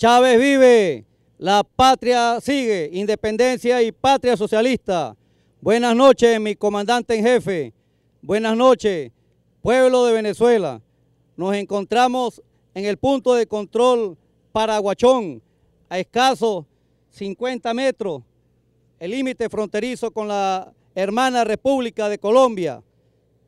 Chávez vive, la patria sigue, independencia y patria socialista. Buenas noches, mi comandante en jefe. Buenas noches, pueblo de Venezuela. Nos encontramos en el punto de control Paraguachón, a escasos 50 metros, el límite fronterizo con la hermana República de Colombia,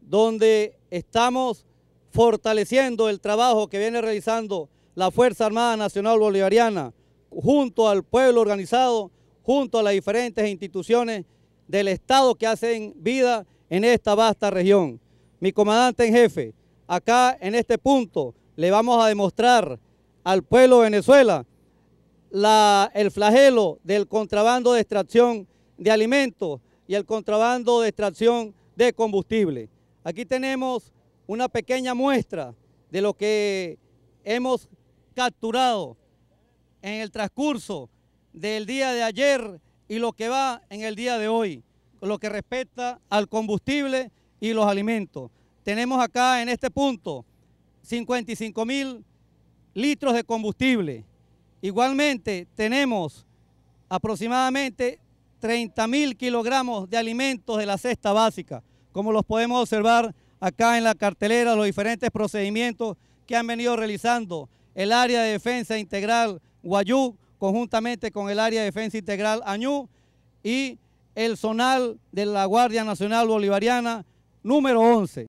donde estamos fortaleciendo el trabajo que viene realizando la Fuerza Armada Nacional Bolivariana, junto al pueblo organizado, junto a las diferentes instituciones del Estado que hacen vida en esta vasta región. Mi comandante en jefe, acá en este punto le vamos a demostrar al pueblo de Venezuela el flagelo del contrabando de extracción de alimentos y el contrabando de extracción de combustible. Aquí tenemos una pequeña muestra de lo que hemos capturado en el transcurso del día de ayer y lo que va en el día de hoy, lo que respecta al combustible y los alimentos. Tenemos acá en este punto 55 mil litros de combustible. Igualmente tenemos aproximadamente 30 mil kilogramos de alimentos de la cesta básica, como los podemos observar acá en la cartelera, los diferentes procedimientos que han venido realizando el área de defensa integral Guayú, conjuntamente con el área de defensa integral Añú y el zonal de la Guardia Nacional Bolivariana número 11.